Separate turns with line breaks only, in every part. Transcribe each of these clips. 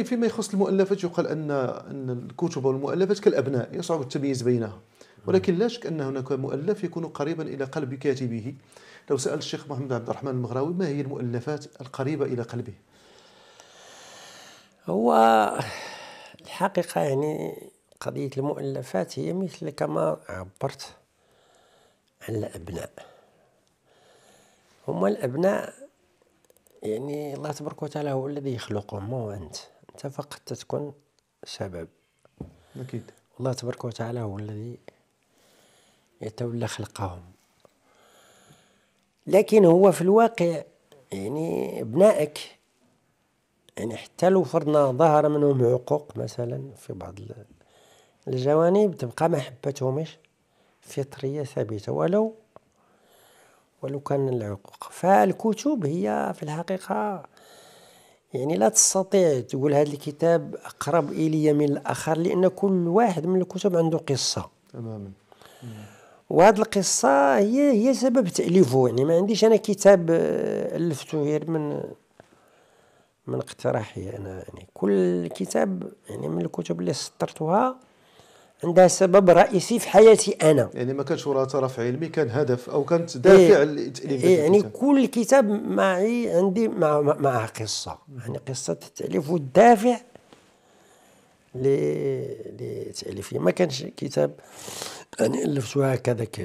طيب فيما يخص المؤلفات يقال ان ان الكتب والمؤلفات كالابناء يصعب التمييز بينها ولكن لا شك ان هناك مؤلف يكون قريبا الى قلب كاتبه لو سال الشيخ محمد عبد الرحمن المغراوي ما هي المؤلفات القريبه الى قلبه
هو الحقيقه يعني قضيه المؤلفات هي مثل كما عبرت عن الابناء هما الابناء يعني الله تبارك وتعالى هو الذي يخلقهم مو هو انت حتى فقط تكون سبب أكيد الله تبارك وتعالى هو الذي يتولى خلقهم لكن هو في الواقع يعني ابنائك يعني حتى لو فرضنا ظهر منهم عقوق مثلا في بعض الجوانب تبقى محبتهمش فطرية ثابتة ولو ولو كان العقوق فالكتب هي في الحقيقة يعني لا تستطيع تقول هذا الكتاب أقرب إلي من الآخر لأن كل واحد من الكتب عنده قصة تماما وهذه القصة هي هي سبب تأليفه يعني ما عنديش أنا كتاب آه، ألفته غير من من اقتراحي أنا يعني كل كتاب يعني من الكتب اللي سطرتها عندها سبب رئيسي في حياتي انا يعني ما كانش وراها طرف علمي كان هدف او كانت إيه، دافع لتاليف إيه يعني الكتاب. كل كتاب معي عندي مع مع قصه يعني قصه التاليف والدافع لتاليفي ما كانش كتاب يعني الفته هكذاك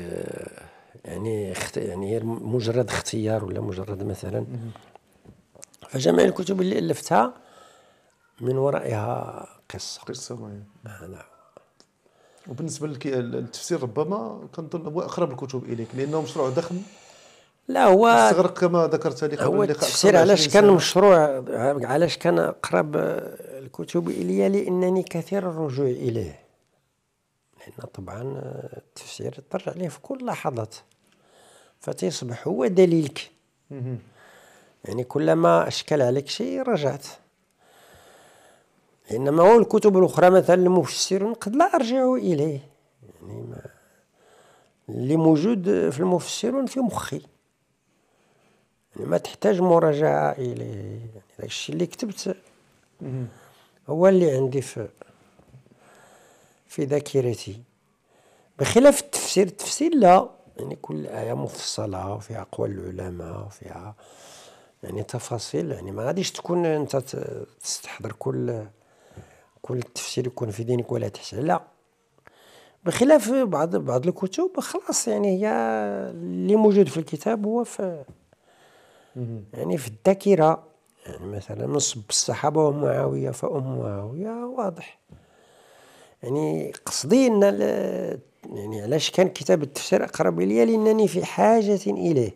يعني اخت يعني مجرد اختيار ولا مجرد مثلا فجميع الكتب اللي الفتها من ورائها قصه قصه نعم, نعم. وبالنسبه
للتفسير ربما كنظن هو اقرب الكتب اليك لانه مشروع ضخم لا هو استغرق كما ذكرت لي قبل هو التفسير علاش كان
مشروع علاش كان اقرب الكتب الي لانني كثير الرجوع اليه لان طبعا التفسير ترجع ليه في كل لحظات فتيصبح هو دليلك يعني كلما اشكل عليك شيء رجعت إنما هو الكتب الأخرى مثلا المفسر قد لا أرجع إليه يعني ما اللي موجود في المفسرون في مخي يعني ما تحتاج مراجعة إليه يعني داك الشيء اللي كتبت هو اللي عندي في في ذاكرتي بخلاف التفسير التفسير لا يعني كل آية مفصلة وفيها أقوال العلماء وفيها يعني تفاصيل يعني ما غاديش تكون أنت تستحضر كل كل التفسير يكون في دينك ولا لا بخلاف بعض بعض الكتب خلاص يعني هي اللي موجود في الكتاب هو في يعني في الذاكره يعني مثلا نصب الصحابه ومعاويه فام معاويه واضح يعني قصدي ان يعني علاش كان كتاب التفسير اقرب الي لانني في حاجه اليه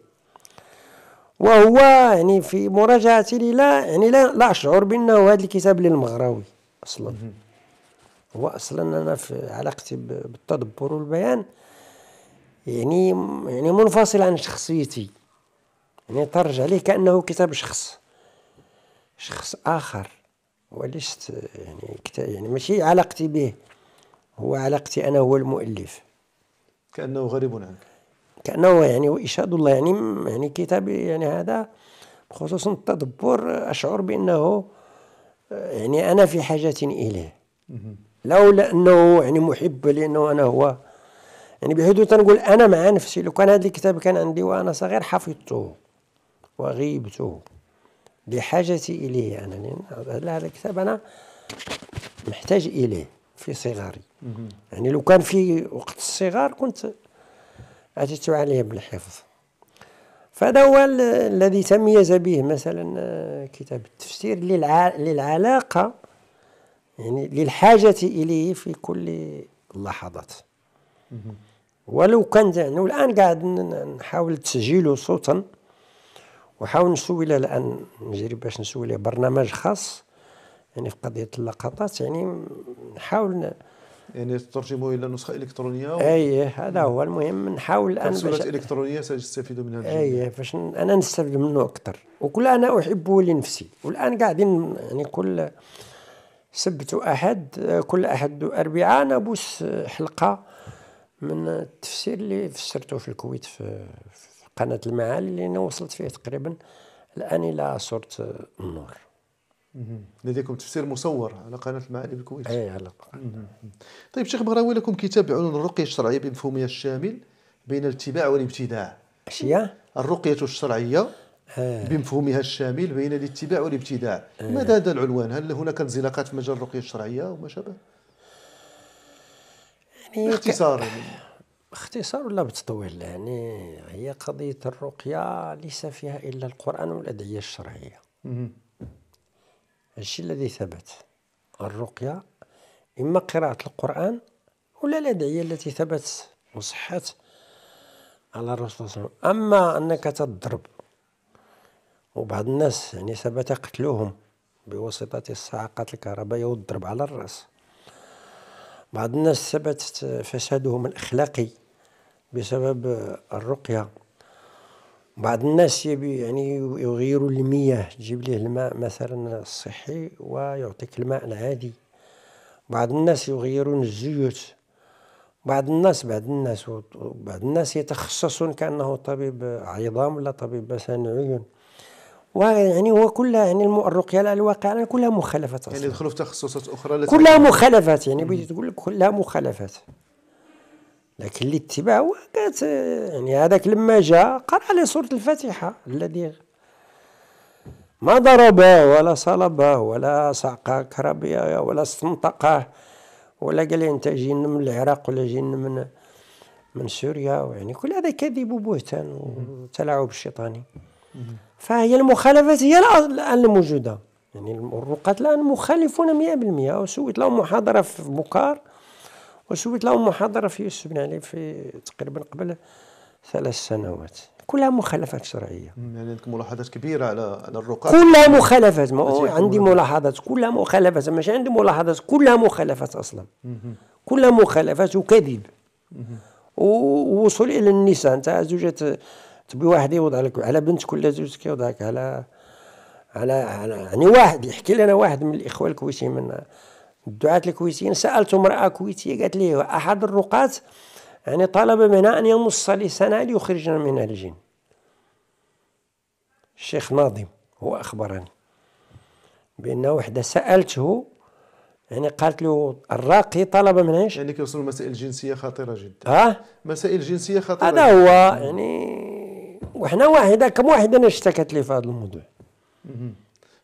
وهو يعني في مراجعتي لا يعني لا, لا اشعر بانه هذا الكتاب للمغراوي اصلا هو اصلا انا في علاقتي بالتدبر والبيان يعني يعني منفصل عن شخصيتي يعني ترجع ليه كانه كتاب شخص شخص اخر ولست يعني كتاب يعني ماشي علاقتي به هو علاقتي انا هو المؤلف كانه غريب عنك كانه يعني اشهاد الله يعني يعني كتابي يعني هذا خصوصا التدبر اشعر بانه يعني أنا في حاجة إليه لولا أنه يعني محب لأنه أنا هو يعني بحدود تنقول أنا مع نفسي لو كان هذا الكتاب كان عندي وأنا صغير حفظته وغيبته لحاجتي إليه أنا لأن هذا الكتاب أنا محتاج إليه في صغري يعني لو كان في وقت الصغار كنت أتيت عليه بالحفظ فهذا هو الذي تميز به مثلا آه، كتاب التفسير للع... للعلاقة يعني للحاجة إليه في كل اللحظات ولو كان يعني الآن قاعد نحاول تسجيله صوتا وحاول نسوي له الآن نجري باش نسوي له برنامج خاص يعني في قضية اللقطات يعني نحاول يعني تترجمه الى نسخه الكترونيه اي هذا هو المهم نحاول الان كبسولات بش...
الكترونيه سيستفيدوا منها الجميع اي
باش انا نستفيد منه اكثر وكل انا احبه لنفسي والان قاعدين يعني كل سبت واحد كل احد واربعاء نبوس حلقه من التفسير اللي فسرته في الكويت في, قناه المعالي اللي انا وصلت فيه تقريبا الان الى سوره النور لديكم
تفسير مصور على قناه المعالي بالكويت اي على طيب شيخ بغراوي لكم كتاب بعنوان الرقيه الشرعيه بمفهومها الشامل بين الاتباع والابتداع اشياء الرقيه الشرعيه إيه. بمفهومها الشامل بين الاتباع والابتداع إيه. ماذا هذا العنوان هل
هناك انزلاقات في مجال الرقيه الشرعيه وما شابه
يعني باختصار
باختصار ولا بتطويل يعني هي قضيه الرقيه ليس فيها الا القران والادعيه الشرعيه مم. الشيء الذي ثبت الرقية إما قراءة القرآن ولا الأدعية التي ثبت وصحت على الرسول صلى الله عليه وسلم أما أنك تضرب وبعض الناس يعني ثبت قتلهم بواسطة الصاعقات الكهربائية والضرب على الرأس بعض الناس ثبت فسادهم الأخلاقي بسبب الرقية بعض الناس يبي يعني يغيروا المياه تجيب ليه الماء مثلا الصحي ويعطيك الماء العادي بعض الناس يغيرون الزيوت بعض الناس بعض الناس بعض الناس يتخصصون كأنه طبيب عظام ولا طبيب مثلا عيون ويعني هو كلها يعني الرقيه على الواقع كلها مخالفات يعني يدخلوا في تخصصات اخرى كلها مخالفات يعني بغيت تقول لك كلها مخالفات لكن اللي هو كانت يعني هذاك لما جاء قرأ لي سورة الفاتحة الذي ما ضربه ولا صلبه ولا ساقه كربية ولا استنطقه ولا قال انت جين من العراق ولا جين من من سوريا يعني كل هذا كذب وبهتان وتلاعب شيطاني فهي المخالفات هي الان الموجوده يعني الرقاة الان مخالفون 100% وسويت لهم محاضره في بوكار وسويت لهم محاضرة في يوسف بن علي يعني في تقريبا قبل ثلاث سنوات كلها مخالفات شرعية يعني عندك ملاحظات كبيرة على على الرقعة كلها مخالفات ما عندي ملاحظات كلها مخالفات ماشي عندي ملاحظات كلها مخالفات أصلا كلها مخالفات وكذب ووصول إلى النساء أنت زوجة تبي واحد يوضع لك على بنتك ولا زوجتك يوضع لك على على على يعني واحد يحكي لنا واحد من الإخوة الكويتيين من الدعاة الكويتيين سألت امرأة كويتية قالت لي أحد الرقاة يعني طلب منا أن يمص لسانها ليخرجنا من الجن الشيخ ناظم هو أخبرني بأن وحدة سألته يعني قالت له الراقي طلب من ايش؟ يعني كيوصلوا مسائل جنسيه خطيره جدا ها؟
مسائل جنسيه خطيره هذا هو يعني وحنا واحده كم واحده انا اشتكت لي في هذا الموضوع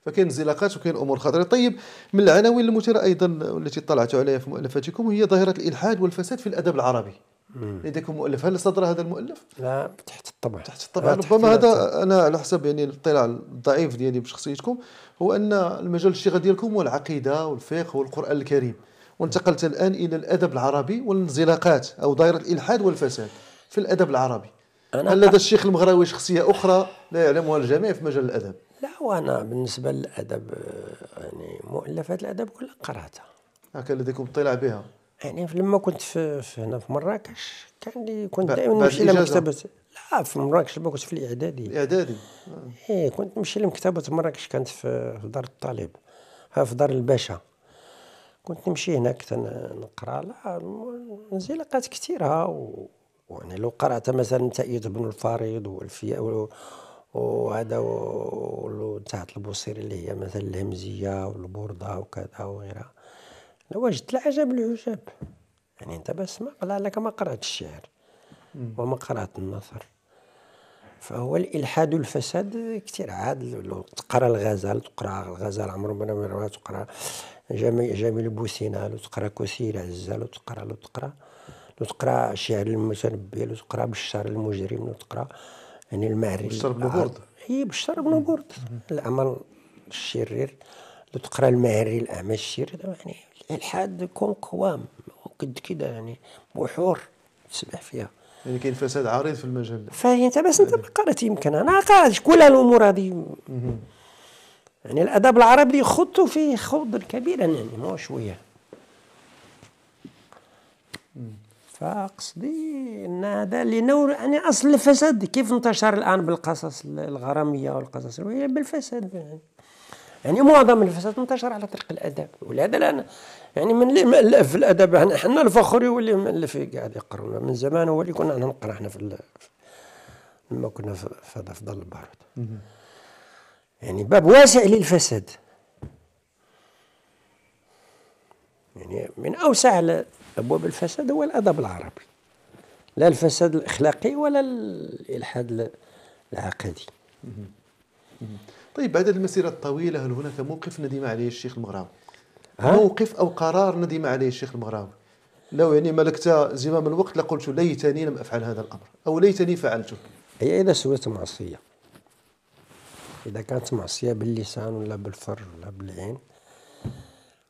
فكاين انزلاقات وكاين امور خطيره طيب من العناوين المثيره ايضا التي اطلعت عليها في مؤلفاتكم هي ظاهره الالحاد والفساد في الادب العربي لديكم مؤلف هل صدر هذا المؤلف؟
لا تحت الطبع تحت الطبع ربما هذا
انا على حسب يعني الاطلاع الضعيف ديالي يعني بشخصيتكم هو ان المجال الشيخه ديالكم هو العقيده والفقه والقران الكريم وانتقلت الان الى الادب العربي والانزلاقات او دائره الالحاد والفساد في الادب العربي هل لدى الشيخ المغراوي شخصيه اخرى
لا يعلمها الجميع في مجال الادب؟ لا وانا بالنسبه للادب آه، يعني مؤلفات الادب كلها قراتها كان لديكم اطلاع بها يعني لما كنت في, في هنا في مراكش كان لي كنت دائما نمشي لمكتبه لا في مراكش لما كنت في الاعدادي الاعدادي آه. ايه كنت نمشي لمكتبه مراكش كانت في دار الطالب في دار الباشا كنت نمشي هناك نقرا لا انزلاقات كثيرة و... يعني لو قرأت مثلا تأييد بن الفريض والفيا وهذا تاعة البوصيري اللي هي مثلا الهمزية والبوردة وكذا وغيرها انا وجدت العجب العجاب يعني انت بس ما لك ما قرأت الشعر وما قرأت النثر فهو الالحاد والفساد كثير عاد تقرا الغزل تقرا الغزل عمرو بن مروان تقرا جميل جميل بوسينه وتقرا كثير عزال وتقرا لو تقرا شعر المتنبي لو تقرا بشار المجرم لو تقرا يعني المعري بشتر بن بورد هي بشتر بن بورد الامل الشرير لو تقرا المعري الاعمى الشرير يعني الالحاد كون قوام قد كده يعني بحور تسبح فيها
يعني كاين فساد عريض في المجال
فهي انت بس انت قرات يمكن انا قرات كل الامور هذه يعني الادب العربي خضته فيه خوضا كبيرا يعني مو شويه فقصدي ان هذا لانه يعني اصل الفساد كيف انتشر الان بالقصص الغراميه والقصص الوهيه يعني بالفساد يعني يعني معظم الفساد انتشر على طريق الادب ولهذا الان يعني من اللي في الادب حنا الفخر واللي اللي في قاعد يقرا من زمان هو اللي كنا نقرا حنا في لما كنا في, هذا في ظل البارود يعني باب واسع للفساد يعني من أوسع أبواب الفساد هو الأدب العربي لا الفساد الأخلاقي ولا الإلحاد العقدي
طيب بعد المسيرة الطويلة هل هناك موقف ندم عليه الشيخ المغراوي؟ موقف أو قرار ندم عليه الشيخ المغراوي لو يعني ملكت زمام الوقت لقلت ليتني لم أفعل هذا الأمر
أو ليتني فعلته هي إذا سويت معصية إذا كانت معصية باللسان ولا بالفرج ولا بالعين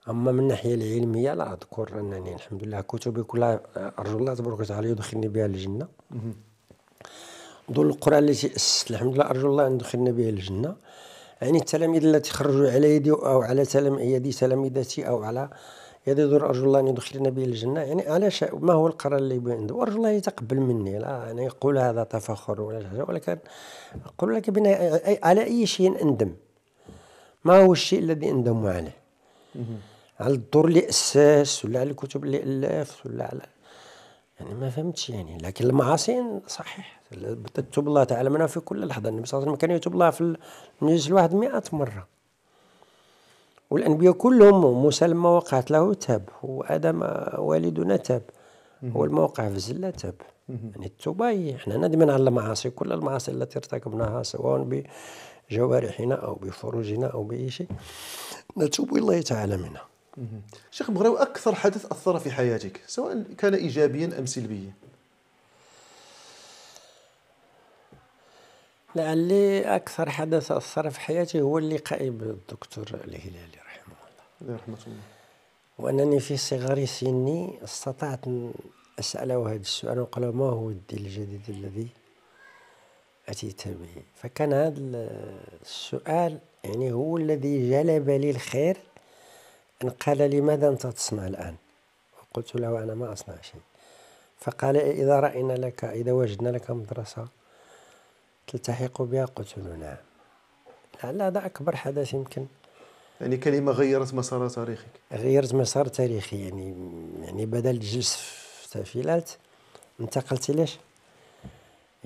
أما من الناحية العلمية لا أذكر أنني الحمد لله كتبي كلها أرجو الله تبارك وتعالى يدخلني بها الجنة دول القرآن التي أسست الحمد لله أرجو الله أن يدخلني بها الجنة يعني التلاميذ التي خرجوا على يدي أو على تلم يدي تلاميذتي أو على يدي دور أرجو الله أن يدخلنا به الجنة يعني على ما هو القرار اللي عنده وأرجو الله يتقبل مني لا يعني أقول هذا تفخر ولا حاجة ولكن أقول لك بناء على أي شيء أندم ما هو الشيء الذي أندم عليه على الدور اللي اسس ولا على الكتب اللي الف ولا على يعني ما فهمتش يعني لكن المعاصي صحيح تتوب الله تعالى منها في كل لحظه النبي صلى الله عليه وسلم كان يتوب الله في المجلس الواحد 100 مره والانبياء كلهم موسى لما وقعت له تاب وادم والدنا تاب هو الموقع في الزله تاب يعني التوبه احنا ندمنا على المعاصي كل المعاصي التي ارتكبناها سواء بجوارحنا او بفروجنا او باي شيء نتوب الى الله تعالى منها شيخ مغراوي أكثر حدث أثر في حياتك سواء كان إيجابيا أم سلبيا لعلي أكثر حدث أثر في حياتي هو اللقاء بالدكتور الهلالي رحمه الله رحمه الله وأنني في صغر سني استطعت أن أسأله هذا السؤال وقال له ما هو الدين الجديد الذي أتيت به فكان هذا السؤال يعني هو الذي جلب لي الخير أن قال لماذا أنت تصنع الآن قلت له أنا ما أصنع شيء فقال إذا رأينا لك إذا وجدنا لك مدرسة تلتحق بها قلت له نعم لعل هذا أكبر حدث يمكن
يعني كلمة غيرت مسار تاريخك
غيرت مسار تاريخي يعني يعني بدل جلس في تفيلات انتقلت ليش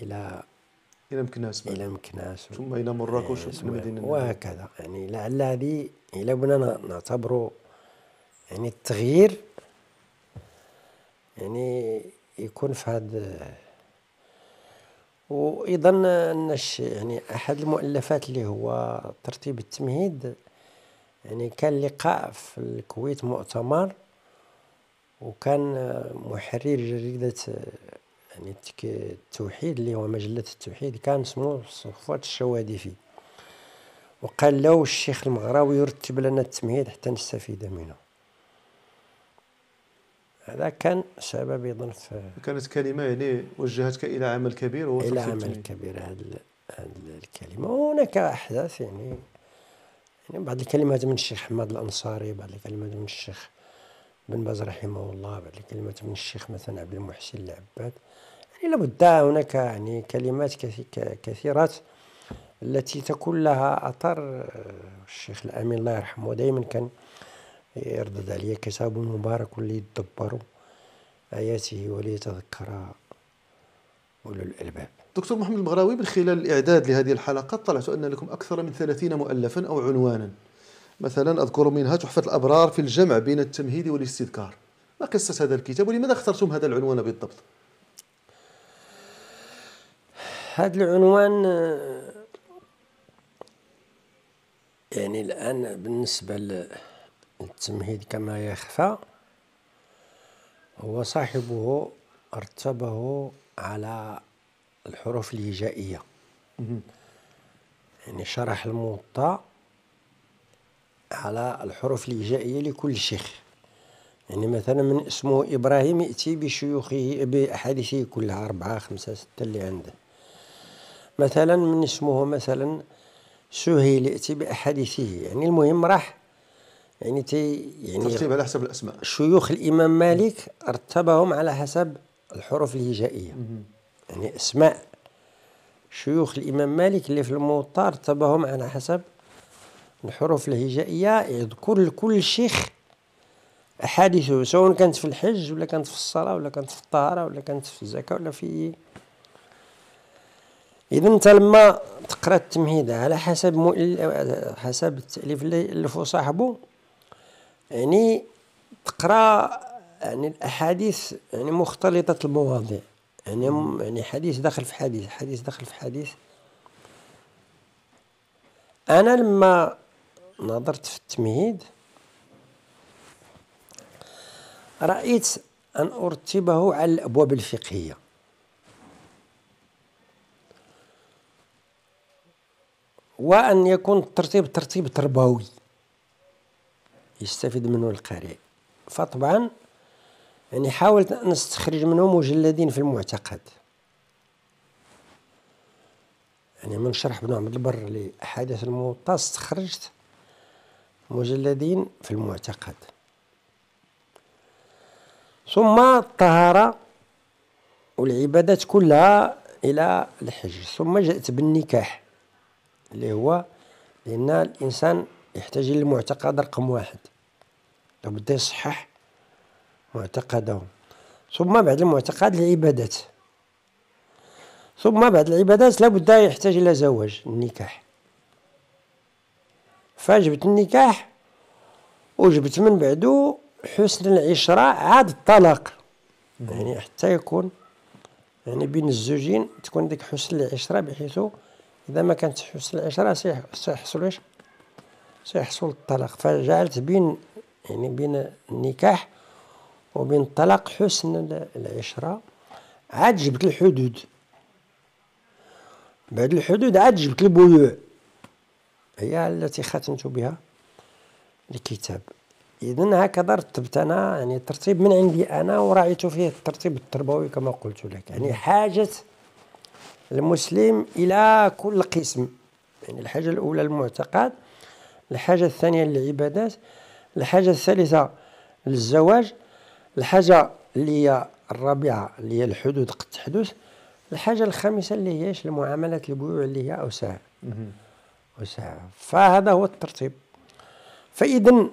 إلى الى مكناس الى مكناس ثم الى مراكش ثم المدينه وهكذا يعني لعل هذه الى بنا نعتبر يعني التغيير يعني يكون في هذا وايضا ان يعني احد المؤلفات اللي هو ترتيب التمهيد يعني كان لقاء في الكويت مؤتمر وكان محرر جريده يعني التوحيد اللي هو مجلة التوحيد كان اسمه صفوات الشوادفي وقال لو الشيخ المغراوي يرتب لنا التمهيد حتى نستفيد منه هذا كان سبب ايضا في كانت كلمة يعني وجهتك إلى عمل كبير إلى عمل التمهيد. يعني. كبير هذه الكلمة وهناك أحداث يعني يعني بعض الكلمات من الشيخ حماد الأنصاري بعض الكلمات من الشيخ بن باز رحمه الله بعض الكلمات من الشيخ مثلا عبد المحسن العباد يعني لابد هناك يعني كلمات كثيرات التي تكون لها أثر الشيخ الأمين الله يرحمه دائما كان يردد عليا كتاب مبارك ليدبروا آياته وليتذكر أولو الألباب
دكتور محمد المغراوي من خلال الإعداد لهذه الحلقة طلعت أن لكم أكثر من 30 مؤلفا أو عنوانا مثلا أذكر منها تحفة الأبرار في الجمع بين التمهيد والاستذكار ما قصة هذا الكتاب ولماذا اخترتم هذا العنوان بالضبط؟
هذا العنوان آه، يعني الآن بالنسبة للتمهيد كما يخفى هو صاحبه رتبه على الحروف الهجائية يعني شرح الموطأ على الحروف الهجائية لكل شيخ يعني مثلا من اسمه إبراهيم يأتي بشيوخه بأحاديثه كلها أربعة خمسة ستة اللي عنده مثلا من اسمه مثلا ياتي بأحاديثه يعني المهم راح يعني تي يعني ترتيب على حسب الاسماء شيوخ الامام مالك رتبهم على حسب الحروف الهجائيه يعني اسماء شيوخ الامام مالك اللي في الموطا رتبهم على حسب الحروف الهجائيه يذكر لكل شيخ احاديثه سواء كانت في الحج ولا كانت في الصلاه ولا كانت في الطهاره ولا كانت في الزكاه ولا في اذا انت لما تقرا التمهيد على حسب مؤل... حسب التاليف اللي الفو صاحبه يعني تقرا يعني الاحاديث يعني مختلطه المواضيع يعني يعني حديث داخل في حديث حديث داخل في حديث انا لما نظرت في التمهيد رايت ان ارتبه على الابواب الفقهيه وأن يكون الترتيب ترتيب تربوي يستفيد منه القارئ فطبعا يعني حاولت أن أستخرج منه مجلدين في المعتقد يعني من شرح بن عبد البر لأحاديث الموطأ استخرجت مجلدين في المعتقد ثم الطهارة والعبادات كلها إلى الحج ثم جئت بالنكاح اللي هو لأن الإنسان يحتاج إلى المعتقد رقم واحد لابد يصحح معتقده ثم بعد المعتقد العبادات ثم بعد العبادات لابد يحتاج إلى زواج النكاح فجبت النكاح وجبت من بعده حسن العشرة عاد الطلاق يعني حتى يكون يعني بين الزوجين تكون ديك حسن العشرة بحيث إذا ما كانت حس العشرة سيحصل سيحصل الطلاق فجعلت بين يعني بين النكاح وبين الطلاق حسن العشرة عاد جبت الحدود بعد الحدود عاد جبت البيوع هي التي ختمت بها الكتاب إذن هكذا رتبت أنا يعني ترتيب من عندي أنا وراعيت فيه الترتيب التربوي كما قلت لك يعني حاجة المسلم إلى كل قسم يعني الحاجة الأولى المعتقد الحاجة الثانية للعبادات الحاجة الثالثة للزواج الحاجة اللي هي الرابعة اللي هي الحدود قد تحدث الحاجة الخامسة اللي هي المعاملات البيوع اللي هي اوسع اوسع فهذا هو الترتيب فإذا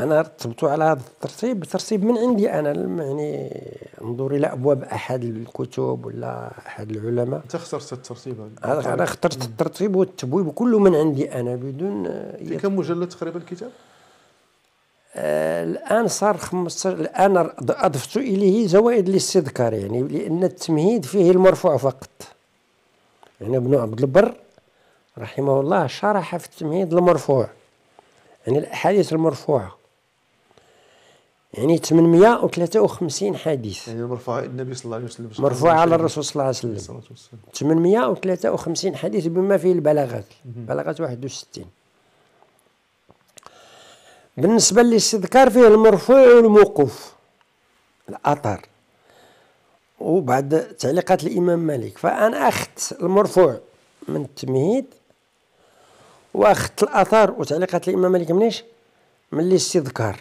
انا رتبته على هذا الترتيب ترتيب من عندي انا يعني انظر الى ابواب احد الكتب ولا احد العلماء
انت اخترت الترتيب
هذا انا طيب. اخترت الترتيب والتبويب كله من عندي انا بدون في كم مجلد تقريبا الكتاب؟ آه، الان صار 15 الان اضفت اليه زوائد للاستذكار يعني لان التمهيد فيه المرفوع فقط يعني ابن عبد البر رحمه الله شرح في التمهيد المرفوع يعني الاحاديث المرفوعه يعني 853 حديث يعني مرفوع النبي صلى الله عليه وسلم مرفوع على الرسول صلى الله عليه وسلم 853 حديث بما فيه البلاغات بلاغات 61 بالنسبة للاستذكار فيه المرفوع والموقوف الأثر وبعد تعليقات الإمام مالك فأنا أخذت المرفوع من التمهيد وأخذت الأثر وتعليقات الإمام مالك منيش من الاستذكار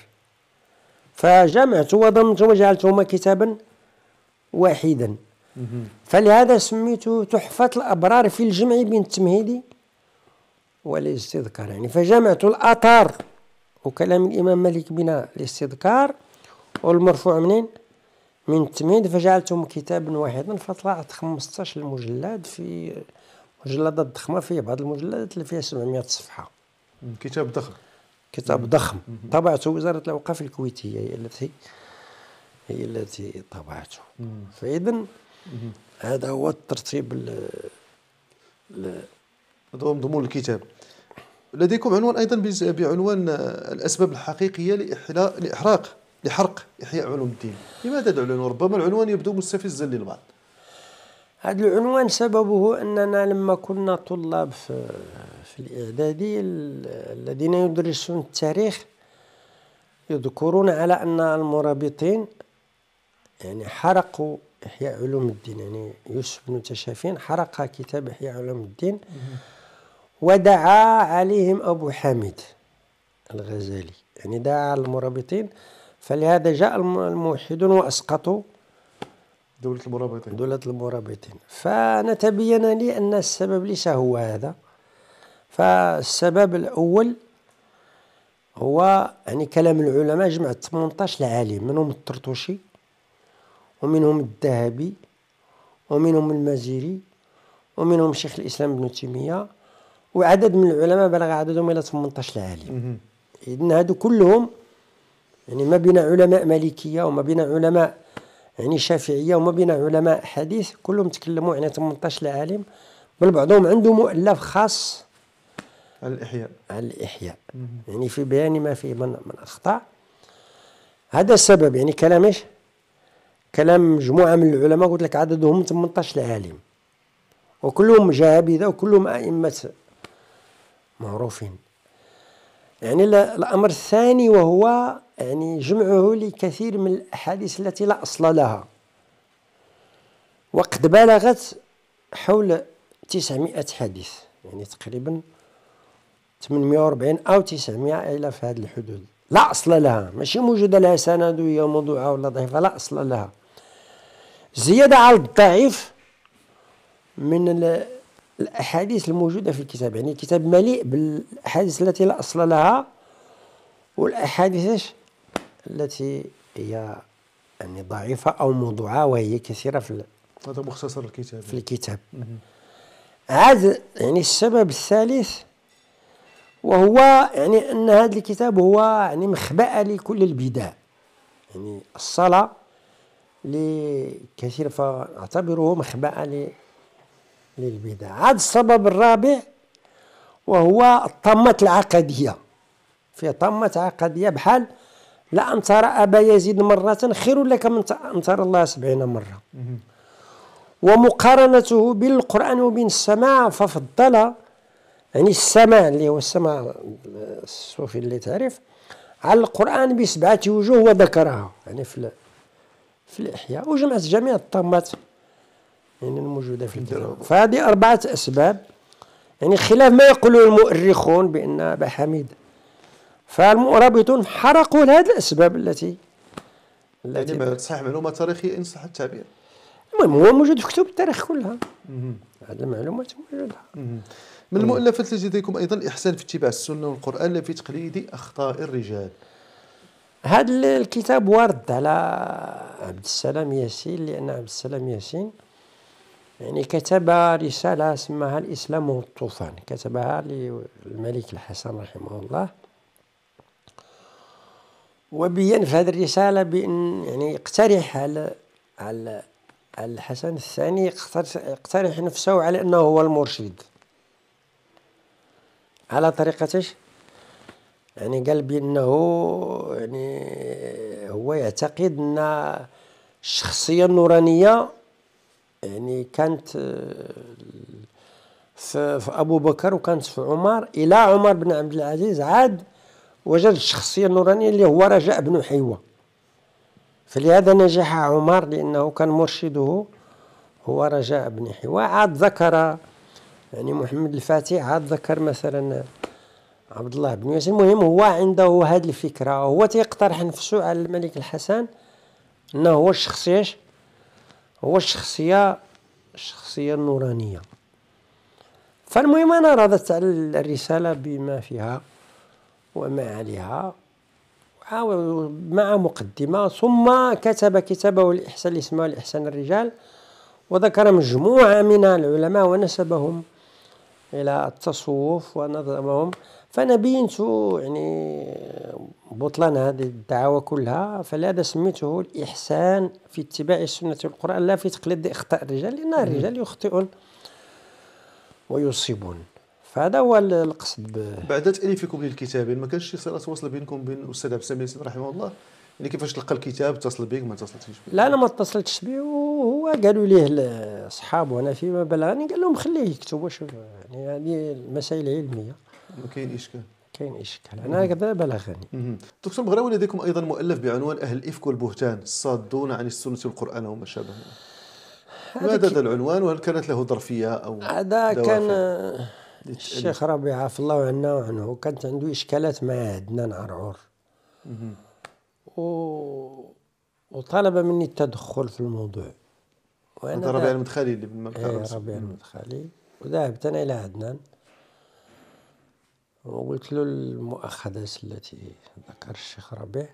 فجمعت وضمت وجعلتهما كتابا واحدا فلهذا سميته تحفة الأبرار في الجمع بين التمهيدي والاستذكار يعني فجمعت الأثار وكلام الإمام مالك بناء الاستذكار والمرفوع منين من التمهيد فجعلتهم كتابا واحدا فطلعت 15 مجلد في مجلدات ضخمة في بعض المجلدات اللي فيها 700 صفحة كتاب ضخم كتاب ضخم طبعته وزارة الأوقاف الكويتية هي التي هي التي طبعته فإذا هذا هو الترتيب ال
ضمن الكتاب لديكم عنوان أيضا بعنوان آه، الأسباب الحقيقية لإحراق لحرق إحياء علوم الدين لماذا هذا العنوان ربما العنوان يبدو مستفزا
للبعض هذا العنوان سببه أننا لما كنا طلاب في في الإعدادي الذين يدرسون التاريخ يذكرون على أن المرابطين يعني حرقوا إحياء علوم الدين يعني يوسف بن تشافين حرق كتاب إحياء علوم الدين ودعا عليهم أبو حامد الغزالي يعني دعا المرابطين فلهذا جاء الموحدون وأسقطوا دولة المرابطين دولة المرابطين فنتبين لي أن السبب ليس هو هذا فالسبب الأول هو يعني كلام العلماء جمع 18 عالم منهم الطرطوشي ومنهم الذهبي ومنهم المزيري ومنهم شيخ الإسلام ابن تيمية وعدد من العلماء بلغ عددهم إلى 18 عالم إذن هادو كلهم يعني ما بين علماء مالكية وما بين علماء يعني شافعية وما بين علماء حديث كلهم تكلموا يعني 18 عالم بل بعضهم عنده مؤلف خاص الإحياء على الإحياء يعني في بيان ما فيه من, من أخطأ هذا السبب يعني كلام إيش كلام مجموعة من العلماء قلت لك عددهم 18 عالم وكلهم جهابذة وكلهم أئمة معروفين يعني الأمر الثاني وهو يعني جمعه لكثير من الأحاديث التي لا أصل لها وقد بلغت حول 900 حديث يعني تقريبا 840 أو 900 إلى في هذه الحدود لا أصل لها ماشي موجودة لها سند وهي موضوعة ولا ضعيفة لا أصل لها زيادة على الضعيف من الأحاديث الموجودة في الكتاب يعني الكتاب مليء بالأحاديث التي لا أصل لها والأحاديث التي هي يعني ضعيفة أو موضوعة وهي كثيرة في هذا مختصر الكتاب في الكتاب هذا يعني السبب الثالث وهو يعني أن هذا الكتاب هو يعني مخبأ لكل البدع يعني الصلاة لكثير فأعتبره مخبأ للبدع هذا السبب الرابع وهو الطامة العقدية في طامة عقدية بحال لا أن ترى أبا يزيد مرة خير لك من أن ترى الله سبعين مرة ومقارنته بالقرآن وبين السماع ففضل يعني السماء اللي هو السماء الصوفي اللي تعرف على القرآن بسبعة وجوه وذكرها يعني في في الإحياء وجمعت جميع الطامات يعني الموجودة في الكتاب فهذه أربعة أسباب يعني خلاف ما يقوله المؤرخون بأن أبا حميد فالمرابطون حرقوا لهذه الأسباب التي
يعني التي يعني صحيح معلومة تاريخية إن صح التعبير
المهم هو موجود في كتب التاريخ كلها هذه المعلومات موجودة من
أمم. المؤلفات التي لديكم ايضا الاحسان في اتباع السنه والقران لا في تقليد اخطاء الرجال
هذا الكتاب ورد على عبد السلام ياسين لان عبد السلام ياسين يعني كتب رساله سماها الاسلام والطوفان كتبها للملك الحسن رحمه الله وبين في هذه الرساله بان يعني اقترح على على الحسن الثاني اقترح نفسه على انه هو المرشد على طريقتش يعني قال بانه يعني هو يعتقد ان الشخصيه النورانيه يعني كانت في ابو بكر وكانت في عمر الى عمر بن عبد العزيز عاد وجد الشخصيه النورانيه اللي هو رجاء بن حيوه فلهذا نجح عمر لانه كان مرشده هو رجاء بن حيوه عاد ذكر يعني محمد الفاتح عاد ذكر مثلا عبد الله بن ياسين المهم هو عنده هذه الفكره هو تيقترح نفسه على الملك الحسن انه هو الشخصيه هو الشخصيه الشخصيه النورانيه فالمهم انا ردت على الرساله بما فيها وما عليها مع مقدمة ثم كتب كتابه الإحسان اسمه الإحسان الرجال وذكر مجموعة من العلماء ونسبهم الى التصوف ونظرهم فانا بينت يعني بطلان هذه الدعاوى كلها فلهذا سميته الاحسان في اتباع السنه والقران لا في تقليد اخطاء الرجال لان الرجال يخطئون ويصيبون
فهذا هو القصد ب... بعد تاليفكم للكتاب ما كانش شي صله تواصل بينكم بين الاستاذ عبد السميع رحمه الله يعني كيفاش تلقى الكتاب اتصل بك ما اتصلتش
لا انا ما اتصلتش به وهو قالوا ليه اصحابه انا فيما بلغني قال لهم خليه يكتب واش يعني هذه يعني المسائل العلميه كاين اشكال كاين اشكال انا هكذا بلغني دكتور بغراوي
لديكم ايضا مؤلف بعنوان اهل الافك والبهتان الصادون عن السنه والقران وما شابه ماذا هذا
العنوان وهل كانت له ظرفيه او هذا كان الشيخ ربيع عاف الله عنا وعنه كانت عنده اشكالات مع عدنان عرعور و... وطلب مني التدخل في الموضوع وانا إيه، ربيع المدخلي اللي بالمكه ربيع المدخلي وذهبت أنا إلى عدنان وقلت له المؤخذات التي ذكر الشيخ ربيع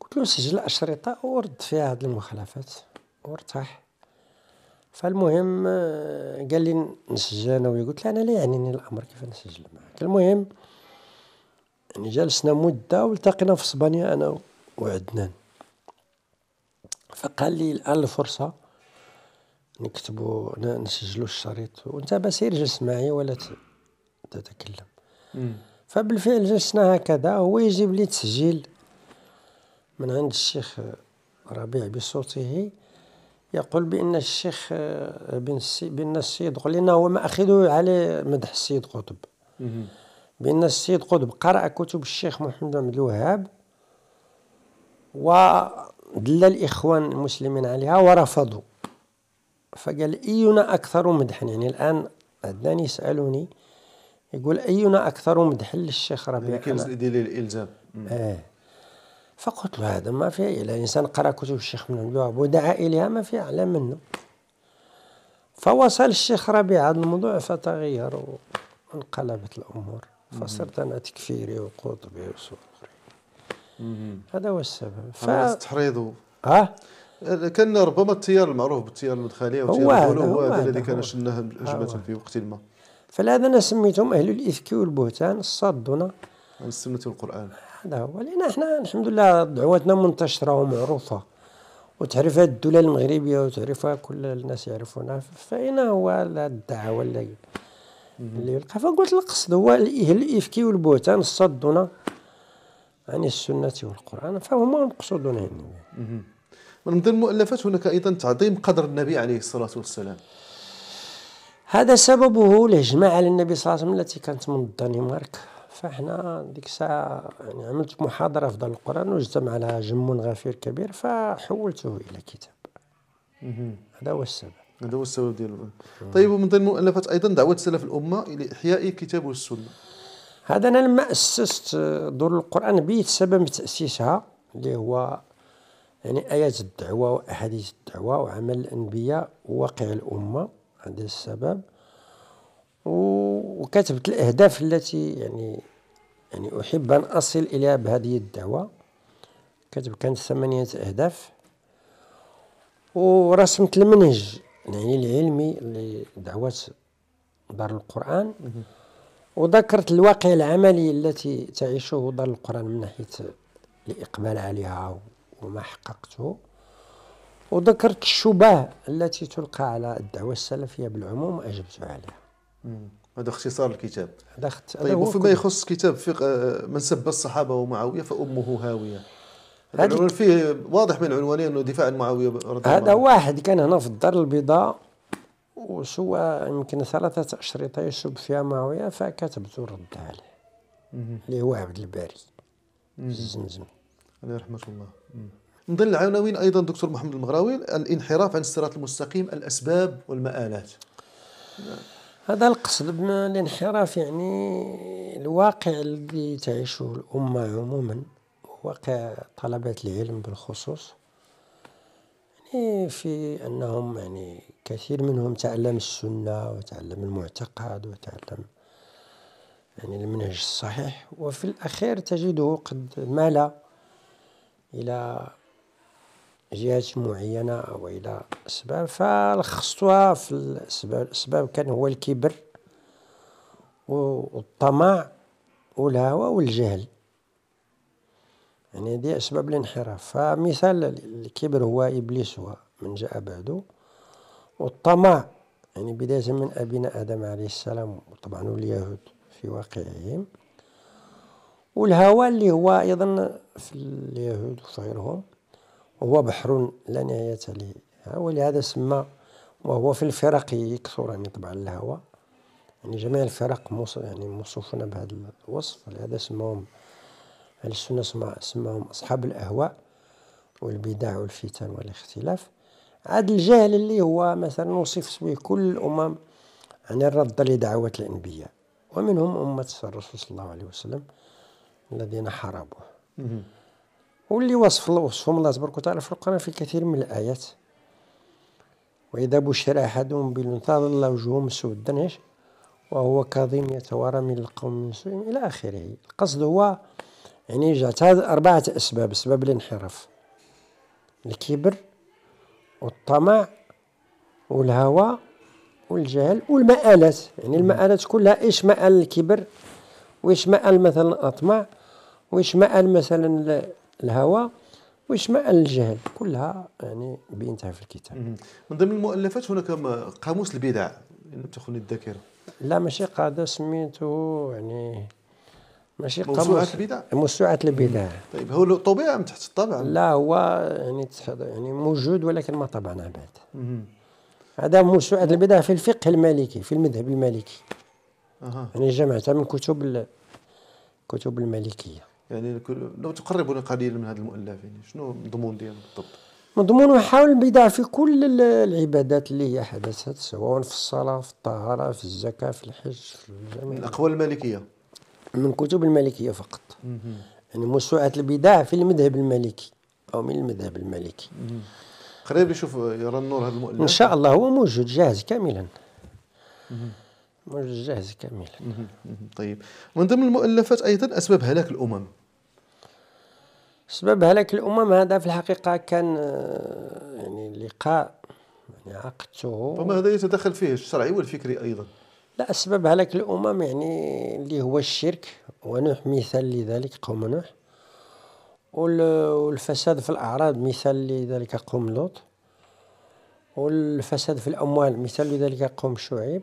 قلت له سجل أشرطة ورد فيها هذه المخالفات وارتاح فالمهم آه، قال لي نسجل انا قلت له انا لا يعنيني الامر كيف نسجل معك المهم يعني جلسنا مده والتقينا في اسبانيا انا وعدنان فقال لي الان الفرصه نكتبوا نسجلوا الشريط وانت بسير جلس معي ولا تتكلم فبالفعل جلسنا هكذا هو يجيب لي تسجيل من عند الشيخ ربيع بصوته يقول بان الشيخ بن بان السيد لان هو ماخذه على مدح السيد قطب بان السيد قطب قرا كتب الشيخ محمد بن الوهاب ودل الاخوان المسلمين عليها ورفضوا فقال أينا أكثر مدحا يعني الآن عدنان يسألوني يقول أينا أكثر مدحا للشيخ ربيع ديال الإلزام آه فقلت له هذا ما فيه إلا إنسان قرأ كتب الشيخ من الوهاب ودعا إليها ما فيه أعلى منه فوصل الشيخ ربيع هذا الموضوع فتغير وانقلبت الأمور فصرت أنا تكفيري وقطبي وصوري هذا هو السبب ف...
تحريضه ها كان ربما التيار المعروف بالتيار المدخلي او التيار هو, هو هذا الذي كان شنه هجمه
في وقت ما فلهذا انا سميتهم اهل الافك والبهتان الصادون عن السنه والقران هذا هو لان احنا الحمد لله دعواتنا منتشره ومعروفه وتعرفها الدوله المغربيه وتعرفها كل الناس يعرفونها فاين هو الدعوه اللي اللي يلقى فقلت القصد هو اهل الافك والبهتان الصادون عن السنه والقران فهم المقصودون هنا من ضمن المؤلفات هناك أيضا تعظيم قدر النبي عليه الصلاة والسلام هذا سببه الهجمة على النبي صلى الله عليه وسلم التي كانت من الدنمارك فاحنا ديك الساعة يعني عملت محاضرة في دار القرآن واجتمع لها جم غفير كبير فحولته إلى كتاب
هذا هو السبب هذا هو السبب ديالو
طيب ومن ضمن المؤلفات أيضا دعوة سلف الأمة إلى إحياء الكتاب والسنة هذا أنا لما أسست دور القرآن بيت سبب تأسيسها اللي هو يعني آيات الدعوة وأحاديث الدعوة وعمل الأنبياء وواقع الأمة هذا السبب وكتبت الأهداف التي يعني يعني أحب أن أصل إليها بهذه الدعوة كتب كانت ثمانية أهداف ورسمت المنهج يعني العلمي لدعوة دار القرآن وذكرت الواقع العملي التي تعيشه دار القرآن من ناحية الإقبال عليها وما حققته وذكرت الشبهة التي تلقى على الدعوة السلفية بالعموم أجبت عليها
هذا اختصار الكتاب
هذا طيب وفيما
يخص كتاب فقه من سب الصحابة ومعاوية فأمه هاوية هذا فيه واضح من عنوانين أنه دفاع عن معاوية رضي الله هذا
واحد كان هنا في الدار البيضاء وسوى يمكن ثلاثة أشرطة يسب فيها معاوية فكتبت الرد عليه اللي هو عبد الباري الزمزمي عليه رحمة الله
نظل العناوين أيضا دكتور محمد المغراوي الانحراف عن الصراط المستقيم الأسباب والمآلات هذا القصد
الانحراف يعني الواقع اللي تعيشه الأمة عموما واقع طلبة العلم بالخصوص يعني في أنهم يعني كثير منهم تعلم السنة وتعلم المعتقد وتعلم يعني المنهج الصحيح وفي الأخير تجده قد مال إلى جهات معينة أو إلى أسباب فلخصتها في الأسباب الأسباب كان هو الكبر والطمع والهوى والجهل يعني دي أسباب الانحراف فمثال الكبر هو إبليس هو من جاء بعده والطمع يعني بداية من أبينا آدم عليه السلام وطبعا اليهود في واقعهم والهواء اللي هو أيضا في اليهود وفي غيرهم هو بحر لا نهاية له ولهذا سمى وهو في الفرق يكثر يعني طبعا الهواء يعني جميع الفرق يعني موصوفون بهذا الوصف لهذا سماهم أهل السنة سماهم أصحاب الأهواء والبدع والفتن والاختلاف عاد الجهل اللي هو مثلا وصف به كل الأمم عن الرد لدعوة الأنبياء ومنهم أمة الرسول صلى الله عليه وسلم الذين حاربوه واللي وصف وصفهم الله تبارك وتعالى في القرآن في الكثير من الآيات وإذا بشر أحدهم بالأنثى ظل وجهه مسودا إيش وهو كظيم يتوارى من القوم من سوء إلى آخره القصد هو يعني جعت هذه أربعة أسباب سبب الانحراف الكبر والطمع والهوى والجهل والمآلات يعني المآلات كلها إيش مآل الكبر وإيش مآل مثلا الأطماع ويشمئل مثلا الهوى ويشمئل الجهل كلها يعني بينتها في
الكتاب من ضمن المؤلفات هناك قاموس البدع ان تخني الذاكره
لا ماشي هذا سميته يعني ماشي موسوعة البدع موسوعة البدع طيب هو طبيعة ام تحت الطبع لا هو يعني يعني موجود ولكن ما طبعنا بعد هذا موسوعة البدع في الفقه المالكي في المذهب المالكي أه. يعني جمعتها من كتب كتب المالكية يعني لو تقربنا قليلا
من هذا المؤلف يعني شنو الضمون ديالو بالضبط
مضمون حول البدع في كل العبادات اللي هي حدثت سواء في الصلاة في الطهارة في الزكاة في الحج في من الأقوال المالكية من كتب المالكية فقط مم. يعني موسوعات البدع في المذهب المالكي أو من المذهب المالكي
قريب يشوف يرى
النور هذا المؤلف إن شاء الله هو موجود جاهز كاملا مم. جاهز كاملا طيب من ضمن المؤلفات ايضا اسباب هلاك الامم سبب هلاك الامم هذا في الحقيقه كان آه، يعني لقاء يعني عقدته وما هذا يتدخل فيه الشرعي والفكري ايضا لا اسباب هلاك الامم يعني اللي هو الشرك ونوح مثال لذلك قوم نوح والفساد في الاعراض مثال لذلك قوم لوط والفساد في الاموال مثال لذلك قوم شعيب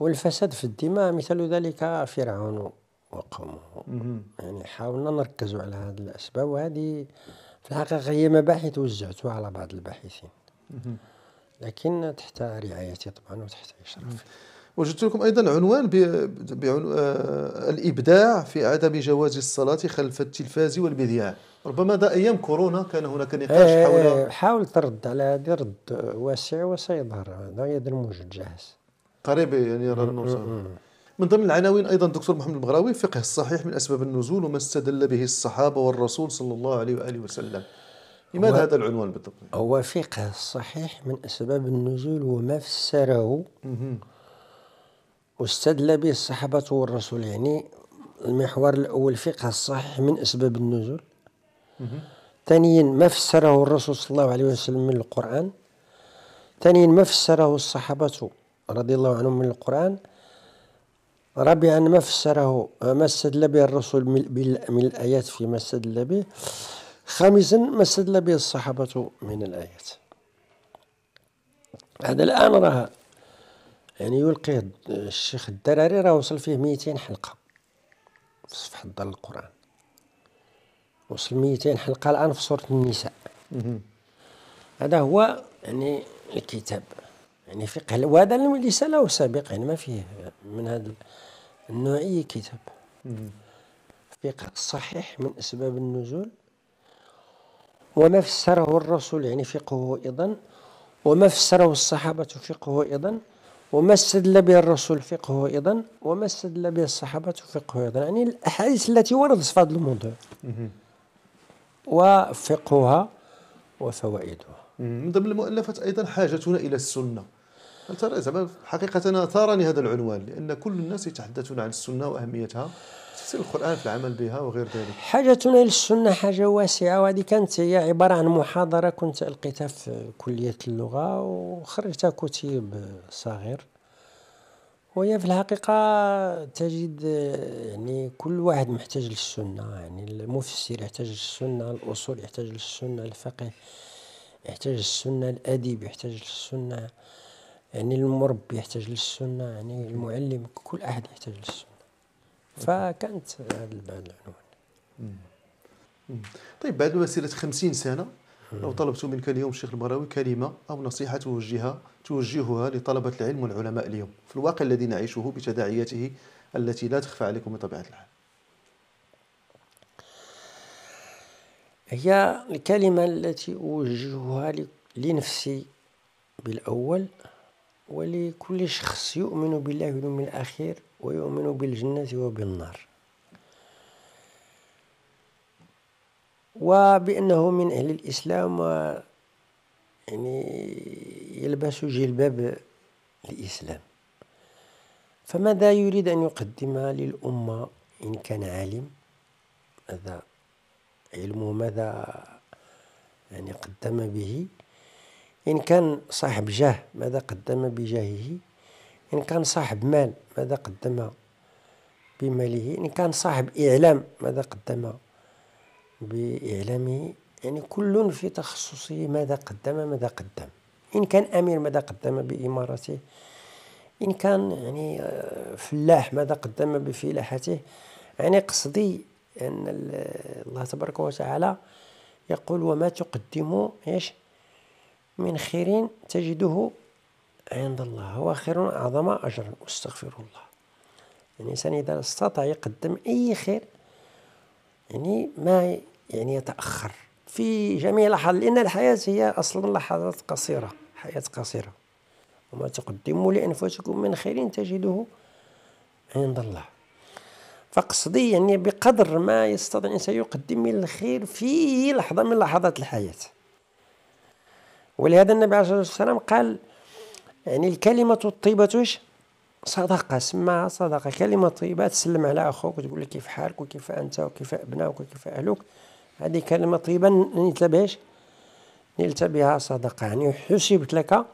والفساد في الدماء مثال ذلك فرعون وقومه يعني حاولنا نركزوا على هذه الأسباب وهذه في الحقيقة هي مباحث وزعتها على بعض الباحثين لكن تحت رعايتي طبعا وتحت إشرافي وجدت لكم ايضا
عنوان ب... بعنو... آه... الابداع في عدم جواز الصلاه خلف التلفاز والمذياع ربما ذا ايام كورونا كان هناك نقاش إيه، حول
حاول ترد على هذا رد واسع وسيظهر هذا يد الموجود جاهز قريبه يعني رانا
من ضمن العناوين ايضا دكتور محمد البغراوي فقه الصحيح من اسباب النزول وما استدل به الصحابه والرسول صلى الله عليه واله وسلم لماذا هذا العنوان بالضبط؟
هو فقه الصحيح من اسباب النزول وما فسره واستدل به الصحابه والرسول يعني المحور الاول فقه الصحيح من اسباب النزول ثانيا ما فسره الرسول صلى الله عليه وسلم من القران ثانيا ما فسره الصحابه رضي الله عنهم من القرآن رابعا ما فسره ما استدل به الرسول من الآيات فيما استدل به خامسا ما استدل به الصحابة من الآيات هذا الآن راه يعني يلقيه الشيخ الدراري راه وصل فيه 200 حلقة في صفحة دار القرآن وصل 200 حلقة الآن في سورة النساء هذا هو يعني الكتاب يعني فقه وهذا ليس له سابق يعني ما فيه من هذا النوعية كتاب فقه الصحيح من أسباب النزول وما فسره الرسول يعني فقهه أيضا وما فسره الصحابة فقهه أيضا وما استدل به الرسول فقهه أيضا وما استدل به الصحابة فقهه أيضا يعني الأحاديث التي وردت في هذا الموضوع وفقهها وفوائدها من ضمن
المؤلفات أيضا حاجتنا إلى السنة ترى زعما حقيقة أثارني هذا العنوان لأن كل الناس يتحدثون عن السنة وأهميتها تفسير القرآن في العمل بها وغير ذلك
حاجتنا للسنة حاجة واسعة وهذه كانت هي عبارة عن محاضرة كنت ألقيتها في كلية اللغة وخرجتها كتيب صغير وهي في الحقيقة تجد يعني كل واحد محتاج للسنة يعني المفسر يحتاج للسنة الأصول يحتاج للسنة الفقه يحتاج للسنة الأديب يحتاج للسنة يعني المربي يحتاج للسنة يعني المعلم كل أحد يحتاج للسنة فكانت هذا العنوان
طيب بعد مسيرة خمسين سنة لو طلبت منك اليوم الشيخ البراوي كلمة أو نصيحة توجهها توجهها لطلبة العلم والعلماء اليوم في الواقع الذي نعيشه
بتداعياته التي لا تخفى عليكم بطبيعة الحال هي الكلمة التي أوجهها لنفسي بالأول ولكل شخص يؤمن بالله واليوم الأخير ويؤمن بالجنة وبالنار وبأنه من أهل الإسلام يعني يلبس جلباب الإسلام فماذا يريد أن يقدم للأمة إن كان عالم ماذا علمه ماذا يعني قدم به إن كان صاحب جاه ماذا قدم بجاهه إن كان صاحب مال ماذا قدم بماله إن كان صاحب إعلام ماذا قدم بإعلامه يعني كل في تخصصه ماذا قدم ماذا قدم إن كان أمير ماذا قدم بإمارته إن كان يعني آه، فلاح ماذا قدم بفلاحته يعني قصدي أن يعني الله تبارك وتعالى يقول وما تقدموا إيش من خير تجده عند الله هو خير أعظم أجرا أستغفر الله يعني الإنسان إذا استطاع يقدم أي خير يعني ما يعني يتأخر في جميع لحظات لأن الحياة هي أصلا لحظات قصيرة حياة قصيرة وما تقدموا لأنفسكم من خير تجده عند الله فقصدي يعني بقدر ما يستطيع الإنسان يقدم الخير في لحظة من لحظات الحياة ولهذا النبي عليه الصلاة والسلام قال يعني الكلمة الطيبة صدقة سماها صدقة كلمة طيبة تسلم على أخوك وتقول له كيف حالك وكيف أنت وكيف أبنائك وكيف أهلك هذه كلمة طيبة نلت بها نلت بها صدقة يعني حسبت لك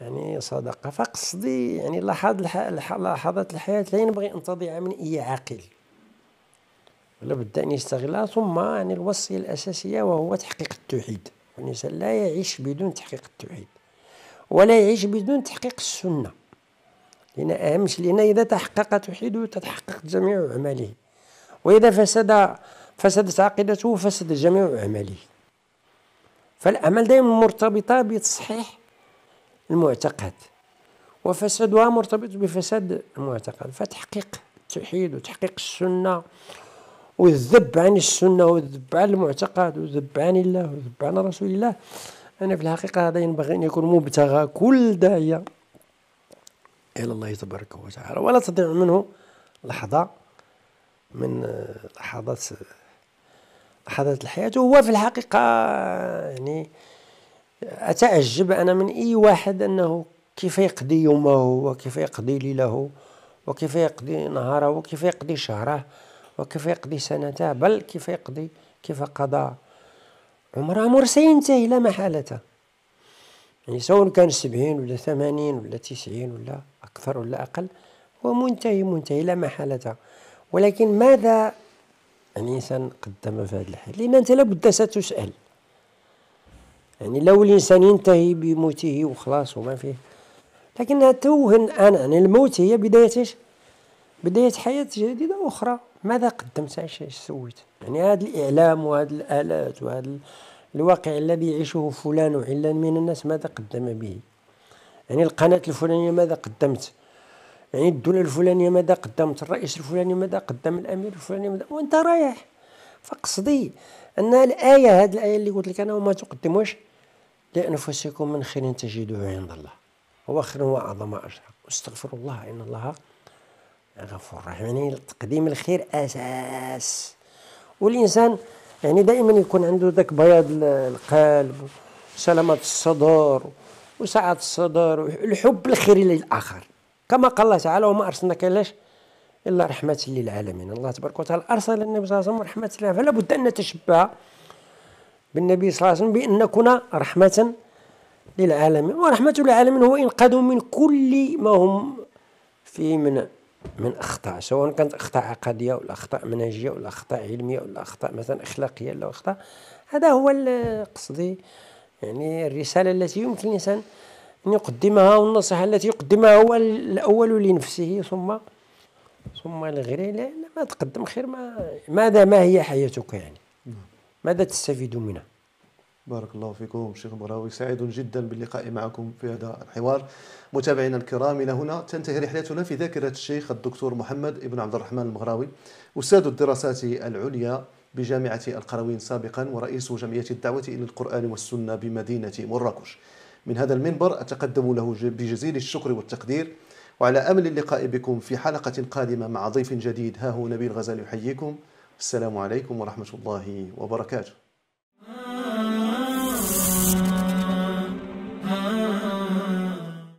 يعني صدقة فقصدي يعني لحظات لحظات الحياة لا ينبغي أن تضيع من أي عاقل ولا بد أن يستغلها ثم يعني الوصية الأساسية وهو تحقيق التوحيد الإنسان لا يعيش بدون تحقيق التوحيد ولا يعيش بدون تحقيق السنة لأن أهم شيء لأن إذا تحقق توحيده تتحقق جميع أعماله وإذا فسد فسدت عقيدته فسد جميع أعماله فالأعمال دائما مرتبطة بتصحيح المعتقد وفسادها مرتبط بفساد المعتقد فتحقيق التوحيد وتحقيق السنة ويذب عن السنة ويذب عن المعتقد ويذب عن الله ويذب عن رسول الله أنا في الحقيقة هذا ينبغي أن يكون مبتغى كل داعية إلى الله تبارك وتعالى ولا تضيع منه لحظة من آه، لحظات آه، لحظات الحياة وهو في الحقيقة يعني أتعجب أنا من أي واحد أنه كيف يقضي يومه وكيف يقضي ليله وكيف يقضي نهاره وكيف يقضي شهره وكيف يقضي سنته بل كيف يقضي كيف قضى عمره عمر سينتهي لا محالة يعني سواء كان سبعين ولا ثمانين ولا تسعين ولا أكثر ولا أقل هو منتهي منتهي لا محالة ولكن ماذا الإنسان قدم في هذا الحال لأن أنت لابد ستسأل يعني لو الإنسان ينتهي بموته وخلاص وما فيه لكنها توهن أنا يعني الموت هي بداية بداية حياة جديدة أخرى ماذا قدمت ايش سويت يعني هذا الإعلام وهذا الآلات وهذا الواقع الذي يعيشه فلان وعلان من الناس ماذا قدم به يعني القناة الفلانية ماذا قدمت يعني الدولة الفلانية ماذا قدمت الرئيس الفلاني ماذا قدم الأمير الفلاني ماذا وأنت رايح فقصدي أن الآية هذه الآية اللي قلت لك أنا وما تقدموش لأنفسكم من خير تجدوه عند الله هو خير وأعظم أجر استغفر الله إن الله غفور رحيم يعني تقديم الخير اساس والانسان يعني دائما يكون عنده ذاك بياض القلب سلامة الصدر وسعة الصدر الحب الخير للآخر كما قال الله تعالى وما أرسلناك علاش إلا رحمة للعالمين الله تبارك وتعالى أرسل النبي صلى الله عليه وسلم رحمة للعالمين فلا بد أن نتشبه بالنبي صلى الله عليه وسلم بأن نكون رحمة للعالمين ورحمة للعالمين هو إنقاذهم من كل ما هم فيه من من اخطاء سواء كانت اخطاء عقديه ولا اخطاء منهجيه ولا اخطاء علميه ولا اخطاء مثلا اخلاقيه ولا اخطاء هذا هو قصدي يعني الرساله التي يمكن الانسان ان يقدمها والنصيحه التي يقدمها هو الاول لنفسه ثم ثم لغيره لان ما تقدم خير ما ماذا ما هي حياتك يعني نعم. ماذا تستفيد منها بارك الله فيكم شيخ مغراوي سعيد
جدا باللقاء معكم في هذا الحوار متابعينا الكرام الى هنا تنتهي رحلتنا في ذاكره الشيخ الدكتور محمد ابن عبد الرحمن المغراوي استاذ الدراسات العليا بجامعه القروين سابقا ورئيس جمعيه الدعوه الى القران والسنه بمدينه مراكش من هذا المنبر اتقدم له بجزيل الشكر والتقدير وعلى امل اللقاء بكم في حلقه قادمه مع ضيف جديد ها هو نبيل غزال يحييكم السلام عليكم ورحمه الله وبركاته